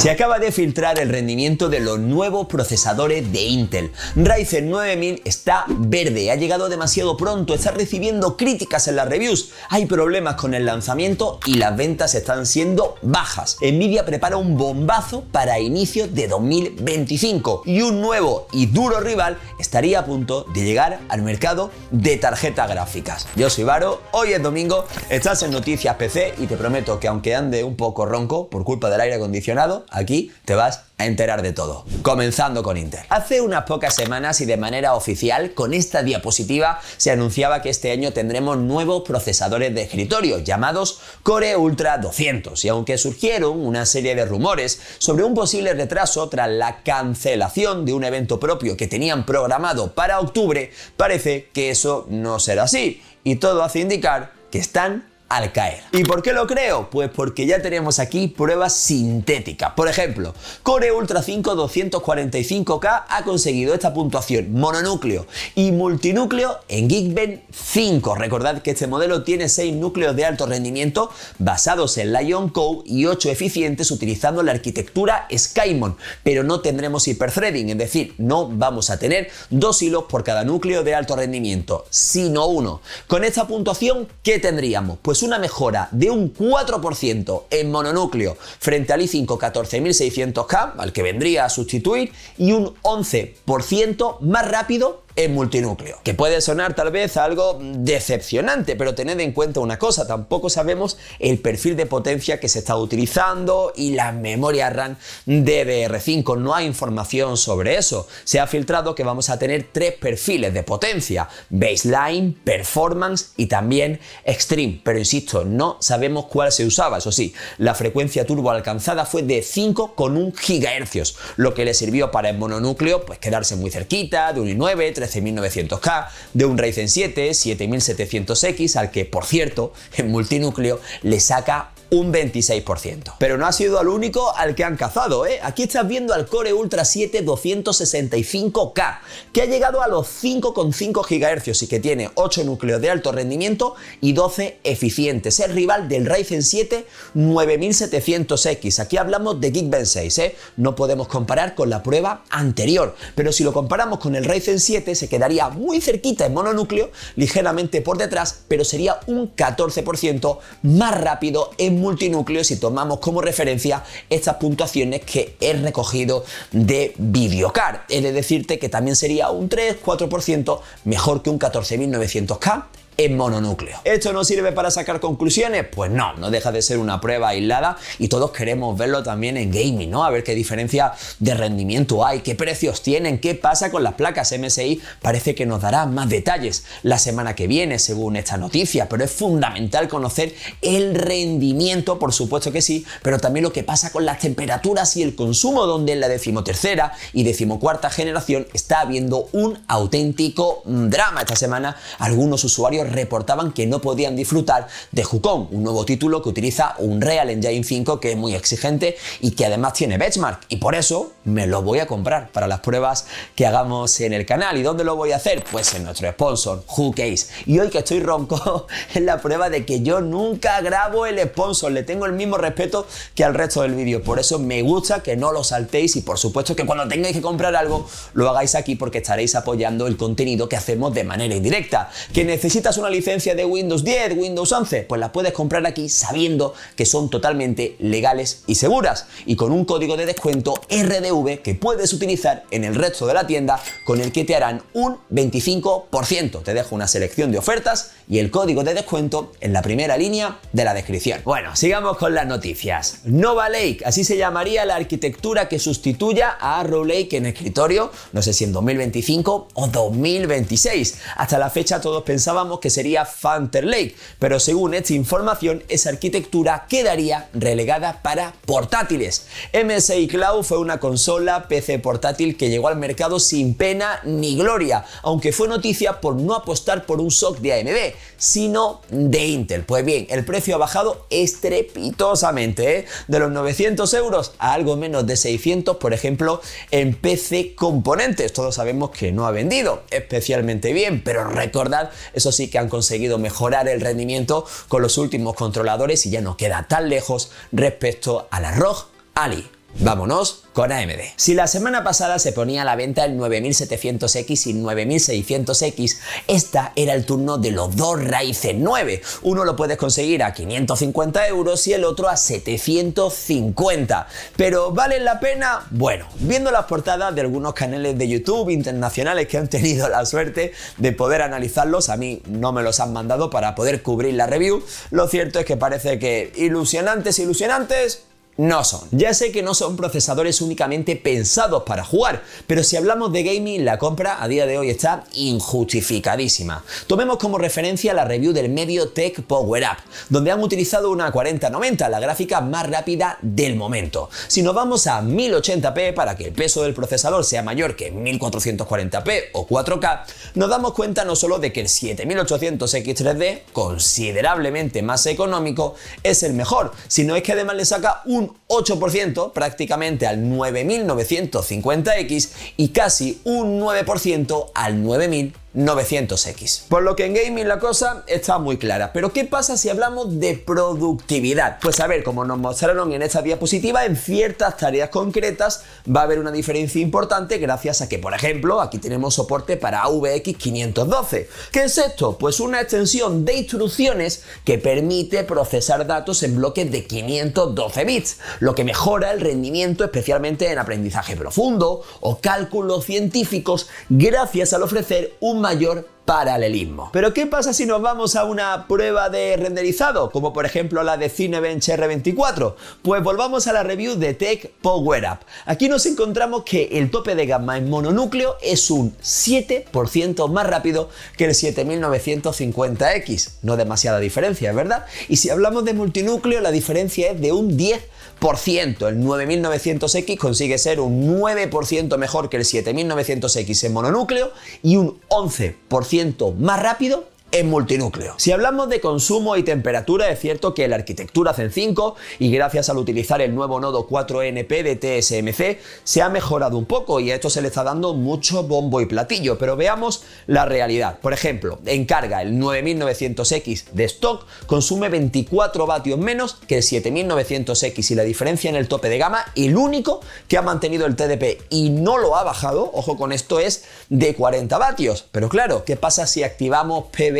Se acaba de filtrar el rendimiento de los nuevos procesadores de Intel. Ryzen 9000 está verde, ha llegado demasiado pronto, está recibiendo críticas en las reviews, hay problemas con el lanzamiento y las ventas están siendo bajas. Nvidia prepara un bombazo para inicio de 2025 y un nuevo y duro rival estaría a punto de llegar al mercado de tarjetas gráficas. Yo soy Varo, hoy es domingo, estás en Noticias PC y te prometo que aunque ande un poco ronco por culpa del aire acondicionado, Aquí te vas a enterar de todo. Comenzando con Inter. Hace unas pocas semanas y de manera oficial, con esta diapositiva, se anunciaba que este año tendremos nuevos procesadores de escritorio llamados Core Ultra 200. Y aunque surgieron una serie de rumores sobre un posible retraso tras la cancelación de un evento propio que tenían programado para octubre, parece que eso no será así. Y todo hace indicar que están al caer. ¿Y por qué lo creo? Pues porque ya tenemos aquí pruebas sintéticas. Por ejemplo, Core Ultra 5 245K ha conseguido esta puntuación mononúcleo y multinúcleo en Geekbench 5. Recordad que este modelo tiene 6 núcleos de alto rendimiento basados en Lion Code y 8 eficientes utilizando la arquitectura Skymon, pero no tendremos hiperthreading, es decir, no vamos a tener dos hilos por cada núcleo de alto rendimiento, sino uno. Con esta puntuación, ¿qué tendríamos? Pues una mejora de un 4% en mononúcleo frente al i5 14600K, al que vendría a sustituir, y un 11% más rápido en multinúcleo. Que puede sonar tal vez algo decepcionante, pero tened en cuenta una cosa, tampoco sabemos el perfil de potencia que se está utilizando y la memoria RAM DDR5, no hay información sobre eso. Se ha filtrado que vamos a tener tres perfiles de potencia, baseline, performance y también extreme, pero insisto, no sabemos cuál se usaba, eso sí, la frecuencia turbo alcanzada fue de 5,1 GHz, lo que le sirvió para el mononúcleo pues quedarse muy cerquita de un 1,9, 1900 k de un Ryzen 7 7700X, al que por cierto en multinúcleo le saca un 26%. Pero no ha sido el único al que han cazado, ¿eh? Aquí estás viendo al Core Ultra 7 265K, que ha llegado a los 5,5 GHz y que tiene 8 núcleos de alto rendimiento y 12 eficientes. Es rival del Ryzen 7 9700X. Aquí hablamos de Geekbench 6, ¿eh? No podemos comparar con la prueba anterior, pero si lo comparamos con el Ryzen 7 se quedaría muy cerquita en mononúcleo, ligeramente por detrás, pero sería un 14% más rápido en multinúcleo si tomamos como referencia estas puntuaciones que he recogido de VideoCard He de decirte que también sería un 3-4% mejor que un 14.900K en mononúcleo. ¿Esto no sirve para sacar conclusiones? Pues no, no deja de ser una prueba aislada y todos queremos verlo también en gaming, ¿no? A ver qué diferencia de rendimiento hay, qué precios tienen, qué pasa con las placas MSI. Parece que nos dará más detalles la semana que viene, según esta noticia, pero es fundamental conocer el rendimiento, por supuesto que sí, pero también lo que pasa con las temperaturas y el consumo, donde en la decimotercera y decimocuarta generación está habiendo un auténtico drama. Esta semana algunos usuarios reportaban que no podían disfrutar de Jukon, un nuevo título que utiliza un Real Engine 5 que es muy exigente y que además tiene benchmark. Y por eso me lo voy a comprar para las pruebas que hagamos en el canal. ¿Y dónde lo voy a hacer? Pues en nuestro sponsor, Hookcase. Y hoy que estoy ronco, es la prueba de que yo nunca grabo el sponsor. Le tengo el mismo respeto que al resto del vídeo. Por eso me gusta que no lo saltéis y por supuesto que cuando tengáis que comprar algo, lo hagáis aquí porque estaréis apoyando el contenido que hacemos de manera indirecta. Que necesita una licencia de Windows 10, Windows 11, pues las puedes comprar aquí sabiendo que son totalmente legales y seguras y con un código de descuento RDV que puedes utilizar en el resto de la tienda con el que te harán un 25%. Te dejo una selección de ofertas y el código de descuento en la primera línea de la descripción. Bueno, sigamos con las noticias. Nova Lake, así se llamaría la arquitectura que sustituya a Arrow Lake en escritorio, no sé si en 2025 o 2026. Hasta la fecha todos pensábamos que sería Fanter Lake, pero según esta información, esa arquitectura quedaría relegada para portátiles. MSI Cloud fue una consola PC portátil que llegó al mercado sin pena ni gloria, aunque fue noticia por no apostar por un SOC de AMD, sino de Intel. Pues bien, el precio ha bajado estrepitosamente, ¿eh? de los 900 euros a algo menos de 600, por ejemplo, en PC componentes. Todos sabemos que no ha vendido especialmente bien, pero recordad, eso sí, que han conseguido mejorar el rendimiento con los últimos controladores y ya no queda tan lejos respecto a la ROG Ali. Vámonos con AMD. Si la semana pasada se ponía a la venta el 9700X y 9600X, esta era el turno de los dos Ryzen 9. Uno lo puedes conseguir a 550 euros y el otro a 750. ¿Pero vale la pena? Bueno, viendo las portadas de algunos canales de YouTube internacionales que han tenido la suerte de poder analizarlos, a mí no me los han mandado para poder cubrir la review, lo cierto es que parece que ilusionantes, ilusionantes, no son. Ya sé que no son procesadores únicamente pensados para jugar, pero si hablamos de gaming, la compra a día de hoy está injustificadísima. Tomemos como referencia la review del medio Tech Power Up, donde han utilizado una 4090, la gráfica más rápida del momento. Si nos vamos a 1080p para que el peso del procesador sea mayor que 1440p o 4K, nos damos cuenta no solo de que el 7800X3D, considerablemente más económico, es el mejor, sino es que además le saca un 8% prácticamente al 9950X y casi un 9% al 9000 900X. Por lo que en gaming la cosa está muy clara. Pero ¿qué pasa si hablamos de productividad? Pues a ver, como nos mostraron en esta diapositiva, en ciertas tareas concretas va a haber una diferencia importante gracias a que, por ejemplo, aquí tenemos soporte para AVX 512. ¿Qué es esto? Pues una extensión de instrucciones que permite procesar datos en bloques de 512 bits, lo que mejora el rendimiento especialmente en aprendizaje profundo o cálculos científicos gracias al ofrecer un mayor paralelismo. Pero ¿qué pasa si nos vamos a una prueba de renderizado, como por ejemplo la de Cinebench R24? Pues volvamos a la review de Tech Power Up. Aquí nos encontramos que el tope de gamma en mononúcleo es un 7% más rápido que el 7950X. No demasiada diferencia, ¿verdad? Y si hablamos de multinúcleo, la diferencia es de un 10%. El 9900X consigue ser un 9% mejor que el 7900X en mononúcleo y un 11% más rápido en multinúcleo. Si hablamos de consumo y temperatura, es cierto que la arquitectura Zen 5, y gracias al utilizar el nuevo nodo 4NP de TSMC, se ha mejorado un poco y a esto se le está dando mucho bombo y platillo, pero veamos la realidad. Por ejemplo, en carga el 9900X de stock consume 24 vatios menos que el 7900X y la diferencia en el tope de gama, el único que ha mantenido el TDP y no lo ha bajado, ojo con esto, es de 40 vatios. Pero claro, ¿qué pasa si activamos PV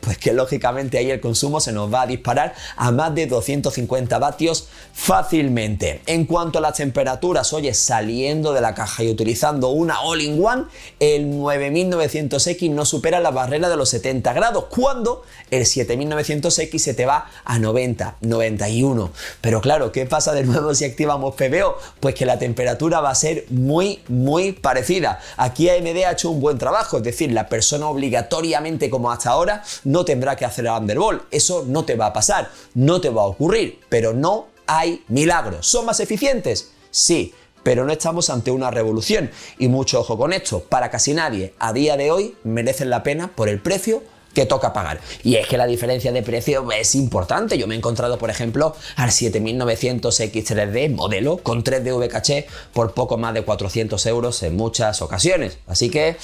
pues que lógicamente ahí el consumo se nos va a disparar a más de 250 vatios fácilmente. En cuanto a las temperaturas, oye, saliendo de la caja y utilizando una All-in-One, el 9900X no supera la barrera de los 70 grados, cuando el 7900X se te va a 90, 91. Pero claro, ¿qué pasa de nuevo si activamos PBO? Pues que la temperatura va a ser muy, muy parecida. Aquí AMD ha hecho un buen trabajo, es decir, la persona obligatoriamente como hasta ahora ahora no tendrá que hacer el underball. Eso no te va a pasar, no te va a ocurrir, pero no hay milagros. ¿Son más eficientes? Sí, pero no estamos ante una revolución. Y mucho ojo con esto, para casi nadie a día de hoy merecen la pena por el precio que toca pagar. Y es que la diferencia de precio es importante. Yo me he encontrado, por ejemplo, al 7900 X3D modelo con 3 d caché por poco más de 400 euros en muchas ocasiones. Así que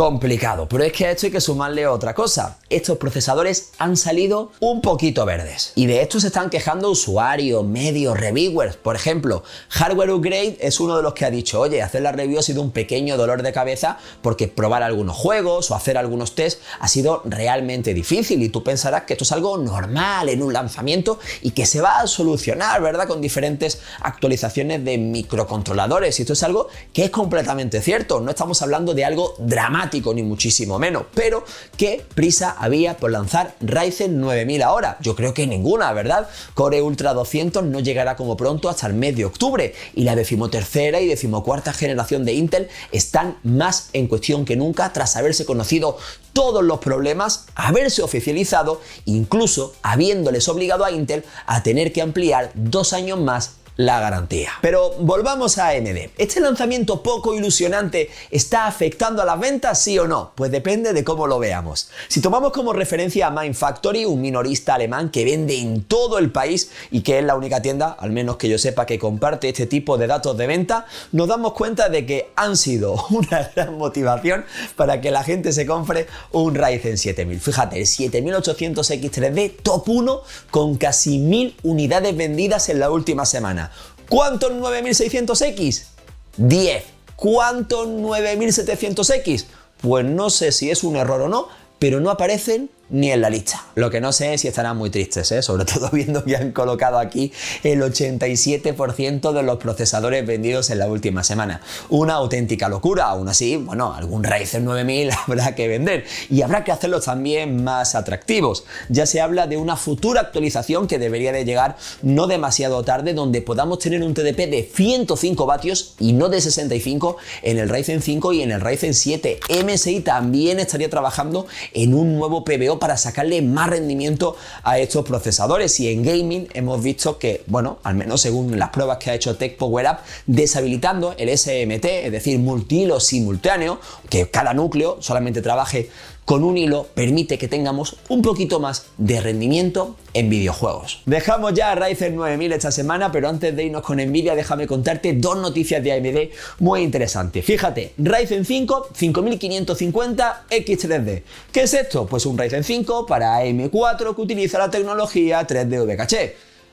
complicado. Pero es que a esto hay que sumarle otra cosa. Estos procesadores han salido un poquito verdes. Y de esto se están quejando usuarios, medios, reviewers. Por ejemplo, Hardware Upgrade es uno de los que ha dicho, oye, hacer la review ha sido un pequeño dolor de cabeza porque probar algunos juegos o hacer algunos tests ha sido realmente difícil. Y tú pensarás que esto es algo normal en un lanzamiento y que se va a solucionar, ¿verdad? Con diferentes actualizaciones de microcontroladores. Y esto es algo que es completamente cierto. No estamos hablando de algo dramático ni muchísimo menos. Pero, ¿qué prisa había por lanzar Ryzen 9000 ahora? Yo creo que ninguna, ¿verdad? Core Ultra 200 no llegará como pronto hasta el mes de octubre y la decimotercera y decimocuarta generación de Intel están más en cuestión que nunca tras haberse conocido todos los problemas, haberse oficializado, incluso habiéndoles obligado a Intel a tener que ampliar dos años más la garantía. Pero volvamos a AMD. ¿Este lanzamiento poco ilusionante está afectando a las ventas, sí o no? Pues depende de cómo lo veamos. Si tomamos como referencia a Mindfactory, un minorista alemán que vende en todo el país y que es la única tienda, al menos que yo sepa, que comparte este tipo de datos de venta, nos damos cuenta de que han sido una gran motivación para que la gente se compre un Ryzen 7000. Fíjate, el 7800X3D top 1 con casi 1000 unidades vendidas en la última semana. ¿Cuánto 9600 9600X? 10. cuánto 9700 9700X? Pues no sé si es un error o no, pero no aparecen ni en la lista. Lo que no sé es si estarán muy tristes, ¿eh? sobre todo viendo que han colocado aquí el 87% de los procesadores vendidos en la última semana. Una auténtica locura, aún así, bueno, algún Ryzen 9000 habrá que vender y habrá que hacerlos también más atractivos. Ya se habla de una futura actualización que debería de llegar no demasiado tarde, donde podamos tener un TDP de 105 vatios y no de 65 en el Ryzen 5 y en el Ryzen 7. MSI también estaría trabajando en un nuevo PBO para sacarle más rendimiento a estos procesadores. Y en gaming hemos visto que, bueno, al menos según las pruebas que ha hecho Tech deshabilitando el SMT, es decir, multilo simultáneo, que cada núcleo solamente trabaje con un hilo permite que tengamos un poquito más de rendimiento en videojuegos. Dejamos ya a Ryzen 9000 esta semana, pero antes de irnos con Nvidia, déjame contarte dos noticias de AMD muy interesantes. Fíjate, Ryzen 5 5550 X3D. ¿Qué es esto? Pues un Ryzen 5 para AM4 que utiliza la tecnología 3D de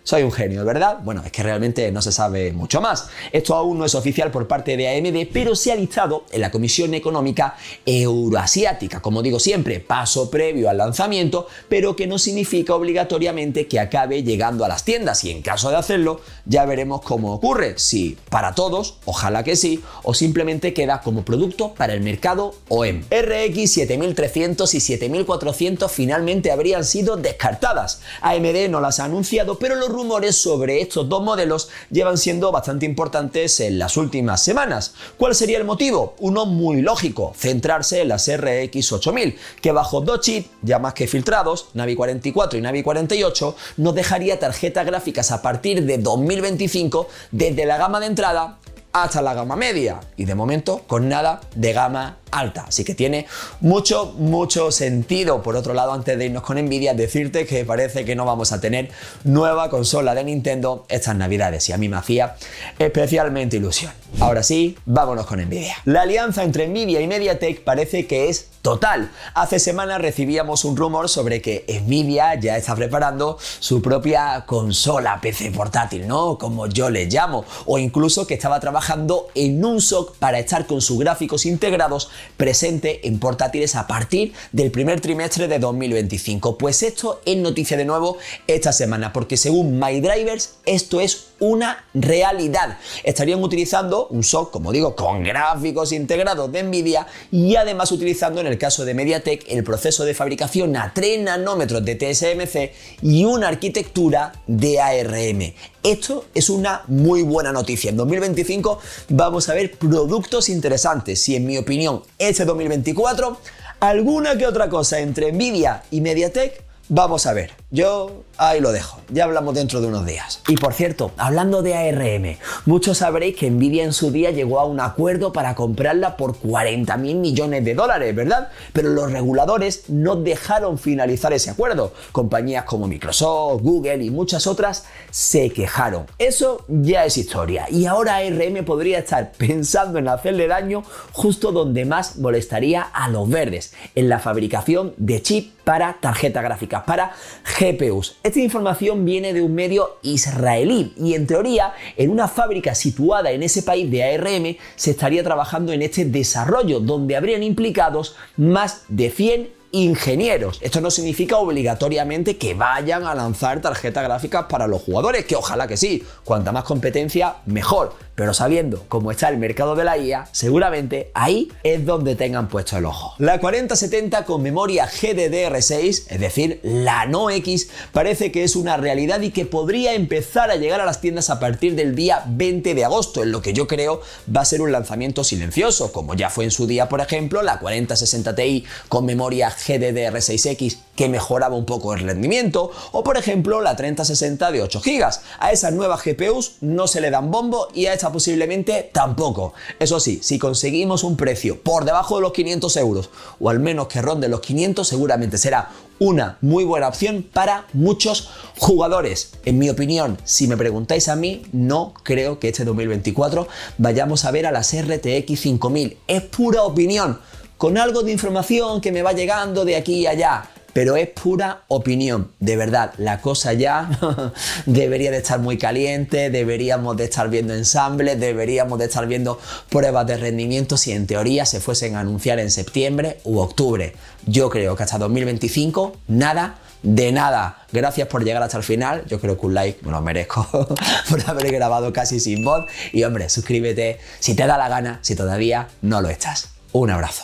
soy un genio, ¿verdad? Bueno, es que realmente no se sabe mucho más. Esto aún no es oficial por parte de AMD, pero se ha listado en la Comisión Económica Euroasiática. Como digo siempre, paso previo al lanzamiento, pero que no significa obligatoriamente que acabe llegando a las tiendas. Y en caso de hacerlo, ya veremos cómo ocurre. Si para todos, ojalá que sí, o simplemente queda como producto para el mercado OEM. RX 7300 y 7400 finalmente habrían sido descartadas. AMD no las ha anunciado, pero los rumores sobre estos dos modelos llevan siendo bastante importantes en las últimas semanas. ¿Cuál sería el motivo? Uno muy lógico, centrarse en las RX 8000, que bajo dos chips, ya más que filtrados, Navi 44 y Navi 48, nos dejaría tarjetas gráficas a partir de 2025 desde la gama de entrada hasta la gama media y de momento con nada de gama alta. Así que tiene mucho, mucho sentido. Por otro lado, antes de irnos con Nvidia, decirte que parece que no vamos a tener nueva consola de Nintendo estas navidades y a mí me hacía especialmente ilusión. Ahora sí, vámonos con Nvidia. La alianza entre Nvidia y MediaTek parece que es total. Hace semanas recibíamos un rumor sobre que Nvidia ya está preparando su propia consola PC portátil, ¿no? Como yo le llamo, o incluso que estaba trabajando en un SOC para estar con sus gráficos integrados presente en portátiles a partir del primer trimestre de 2025. Pues esto es noticia de nuevo esta semana, porque según MyDrivers, esto es una realidad. Estarían utilizando un SOC, como digo, con gráficos integrados de NVIDIA y además utilizando en el caso de MediaTek el proceso de fabricación a 3 nanómetros de TSMC y una arquitectura de ARM. Esto es una muy buena noticia. En 2025 vamos a ver productos interesantes y en mi opinión este 2024 alguna que otra cosa entre Nvidia y MediaTek Vamos a ver, yo ahí lo dejo, ya hablamos dentro de unos días. Y por cierto, hablando de ARM, muchos sabréis que Nvidia en su día llegó a un acuerdo para comprarla por 40 mil millones de dólares, ¿verdad? Pero los reguladores no dejaron finalizar ese acuerdo. Compañías como Microsoft, Google y muchas otras se quejaron. Eso ya es historia y ahora ARM podría estar pensando en hacerle daño justo donde más molestaría a los verdes, en la fabricación de chips para tarjetas gráficas, para GPUs. Esta información viene de un medio israelí y en teoría en una fábrica situada en ese país de ARM se estaría trabajando en este desarrollo donde habrían implicados más de 100 ingenieros. Esto no significa obligatoriamente que vayan a lanzar tarjetas gráficas para los jugadores, que ojalá que sí, cuanta más competencia, mejor. Pero sabiendo cómo está el mercado de la IA, seguramente ahí es donde tengan puesto el ojo. La 4070 con memoria GDDR6, es decir, la no X, parece que es una realidad y que podría empezar a llegar a las tiendas a partir del día 20 de agosto, en lo que yo creo va a ser un lanzamiento silencioso, como ya fue en su día, por ejemplo, la 4060 Ti con memoria GDDR6X que mejoraba un poco el rendimiento, o por ejemplo la 3060 de 8 GB. A esas nuevas GPUs no se le dan bombo y a esta posiblemente tampoco. Eso sí, si conseguimos un precio por debajo de los 500 euros, o al menos que ronde los 500, seguramente será una muy buena opción para muchos jugadores. En mi opinión, si me preguntáis a mí, no creo que este 2024 vayamos a ver a las RTX 5000. Es pura opinión con algo de información que me va llegando de aquí y allá. Pero es pura opinión, de verdad, la cosa ya debería de estar muy caliente, deberíamos de estar viendo ensambles, deberíamos de estar viendo pruebas de rendimiento si en teoría se fuesen a anunciar en septiembre u octubre. Yo creo que hasta 2025 nada de nada, gracias por llegar hasta el final. Yo creo que un like me lo merezco por haber grabado casi sin voz. Y hombre, suscríbete si te da la gana, si todavía no lo estás. Un abrazo.